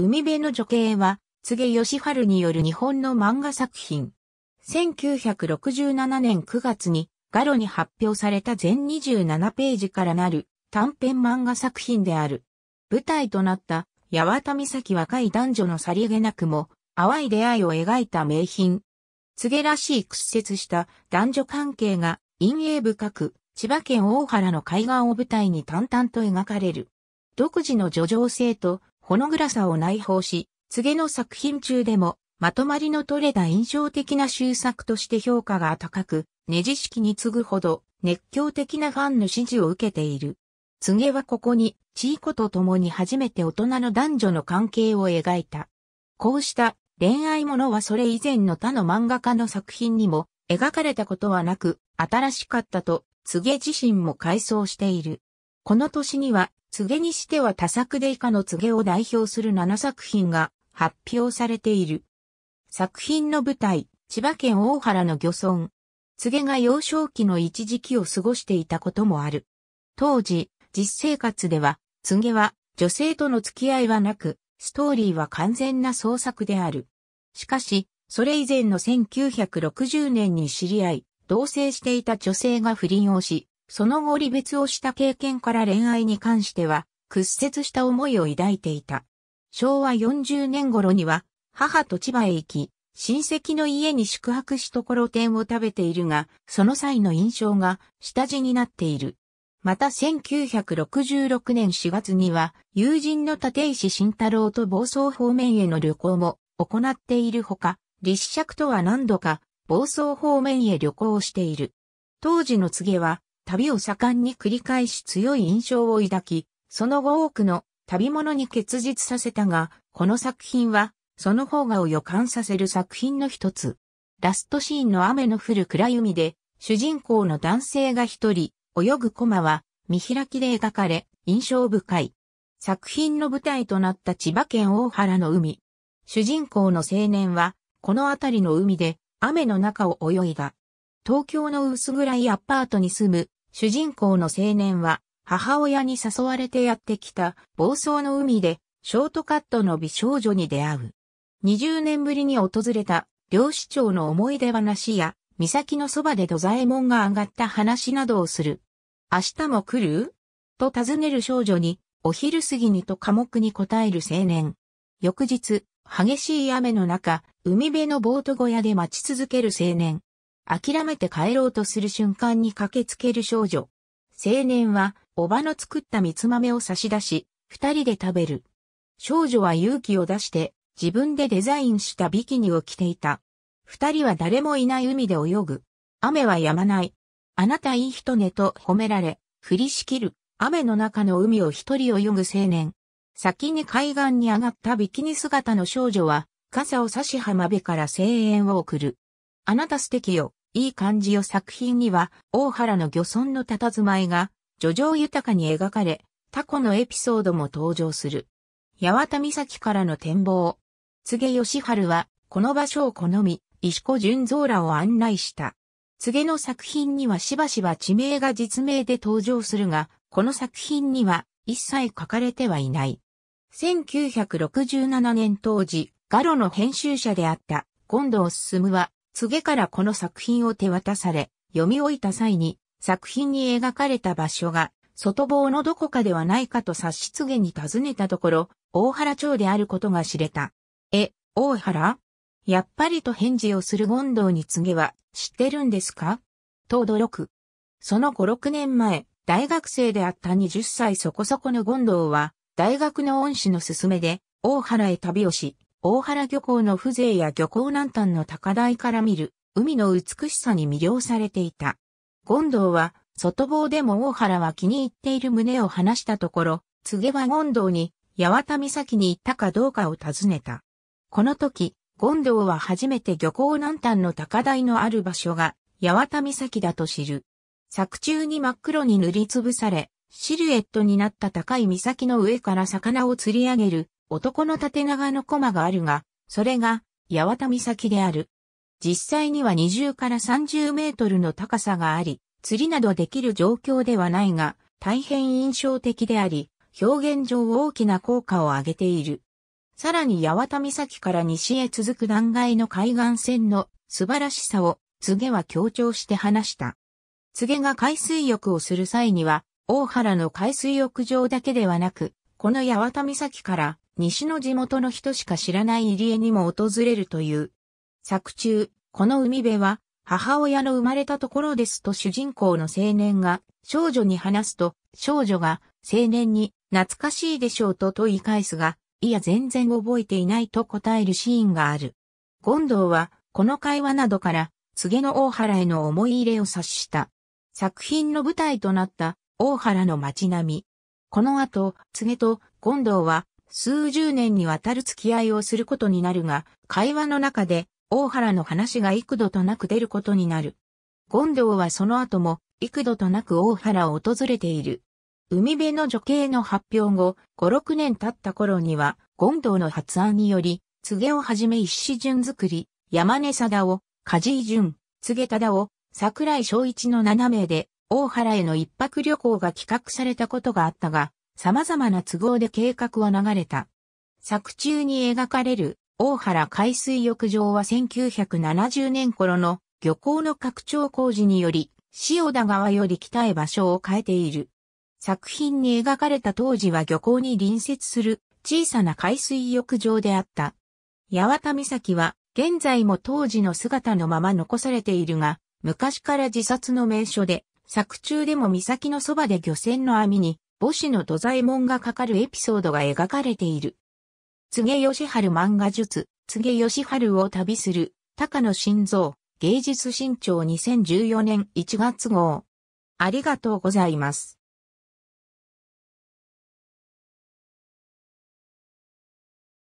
海辺の女系は、柘植義春による日本の漫画作品。1967年9月に、ガロに発表された全27ページからなる短編漫画作品である。舞台となった、八幡岬若い男女のさりげなくも、淡い出会いを描いた名品。柘げらしい屈折した男女関係が陰影深く、千葉県大原の海岸を舞台に淡々と描かれる。独自の叙情性とほの暗さを内包し、げの作品中でも、まとまりの取れた印象的な終作として評価が高く、ネジ式に次ぐほど熱狂的なファンの支持を受けている。告げはここに、チーコと共に初めて大人の男女の関係を描いた。こうした恋愛ものはそれ以前の他の漫画家の作品にも描かれたことはなく、新しかったと、告げ自身も回想している。この年には、告げにしては多作で以下の告げを代表する7作品が発表されている。作品の舞台、千葉県大原の漁村。告げが幼少期の一時期を過ごしていたこともある。当時、実生活では、告げは女性との付き合いはなく、ストーリーは完全な創作である。しかし、それ以前の1960年に知り合い、同棲していた女性が不倫をし、その後離別をした経験から恋愛に関しては、屈折した思いを抱いていた。昭和40年頃には、母と千葉へ行き、親戚の家に宿泊しところ店を食べているが、その際の印象が下地になっている。また1966年4月には、友人の立石慎太郎と房総方面への旅行も行っているほか、立石とは何度か房総方面へ旅行をしている。当時の告げは、旅を盛んに繰り返し強い印象を抱き、その後多くの旅物に結実させたが、この作品は、その方がを予感させる作品の一つ。ラストシーンの雨の降る暗闇で、主人公の男性が一人、泳ぐコマは、見開きで描かれ、印象深い。作品の舞台となった千葉県大原の海。主人公の青年は、この辺りの海で、雨の中を泳いだ。東京の薄暗いアパートに住む主人公の青年は、母親に誘われてやってきた暴走の海で、ショートカットの美少女に出会う。20年ぶりに訪れた、漁師長の思い出話や、岬のそばで土左衛門が上がった話などをする。明日も来ると尋ねる少女に、お昼過ぎにと科目に答える青年。翌日、激しい雨の中、海辺のボート小屋で待ち続ける青年。諦めて帰ろうとする瞬間に駆けつける少女。青年は、おばの作った蜜豆を差し出し、二人で食べる。少女は勇気を出して、自分でデザインしたビキニを着ていた。二人は誰もいない海で泳ぐ。雨は止まない。あなたいい人ねと褒められ、降りしきる、雨の中の海を一人泳ぐ青年。先に海岸に上がったビキニ姿の少女は、傘を差し浜辺から声援を送る。あなた素敵よ。いい感じよ作品には、大原の漁村の佇まいが、叙情豊かに描かれ、タコのエピソードも登場する。八幡岬からの展望。柘義春は、この場所を好み、石子純蔵らを案内した。柘の作品にはしばしば地名が実名で登場するが、この作品には一切書かれてはいない。1967年当時、ガロの編集者であった、権藤進は、告からこの作品を手渡され、読み終えた際に、作品に描かれた場所が、外房のどこかではないかと察し告に尋ねたところ、大原町であることが知れた。え、大原やっぱりと返事をする権藤に告は、知ってるんですかと驚く。その5、6年前、大学生であった20歳そこそこの権藤は、大学の恩師の勧めで、大原へ旅をし、大原漁港の風情や漁港南端の高台から見る海の美しさに魅了されていた。権藤は外房でも大原は気に入っている旨を話したところ、柘は権藤に八幡岬に行ったかどうかを尋ねた。この時、権藤は初めて漁港南端の高台のある場所が八幡岬だと知る。作中に真っ黒に塗りつぶされ、シルエットになった高い岬の上から魚を釣り上げる男の縦長の駒があるが、それが、八幡岬である。実際には20から30メートルの高さがあり、釣りなどできる状況ではないが、大変印象的であり、表現上大きな効果を上げている。さらに八幡岬から西へ続く断崖の海岸線の素晴らしさを、柘げは強調して話した。柘げが海水浴をする際には、大原の海水浴場だけではなく、この八幡岬から西の地元の人しか知らない入江にも訪れるという。作中、この海辺は、母親の生まれたところですと主人公の青年が少女に話すと、少女が青年に懐かしいでしょうと問い返すが、いや全然覚えていないと答えるシーンがある。権藤はこの会話などから、告げの大原への思い入れを察した。作品の舞台となった大原の街並み。この後、告げと権藤は数十年にわたる付き合いをすることになるが、会話の中で、大原の話が幾度となく出ることになる。権藤はその後も、幾度となく大原を訪れている。海辺の女系の発表後、5、6年経った頃には、権藤の発案により、告げをはじめ一子順作り、山根貞夫、梶井淳、告げ忠夫、桜井昭一の7名で、大原への一泊旅行が企画されたことがあったが、様々な都合で計画は流れた。作中に描かれる大原海水浴場は1970年頃の漁港の拡張工事により、塩田川より北へ場所を変えている。作品に描かれた当時は漁港に隣接する小さな海水浴場であった。八幡岬は現在も当時の姿のまま残されているが、昔から自殺の名所で、作中でも岬のそばで漁船の網に母子の土左衛門がかかるエピソードが描かれている。柘義春漫画術、柘義春を旅する、高野晋三、芸術新潮2014年1月号。ありがとうございます。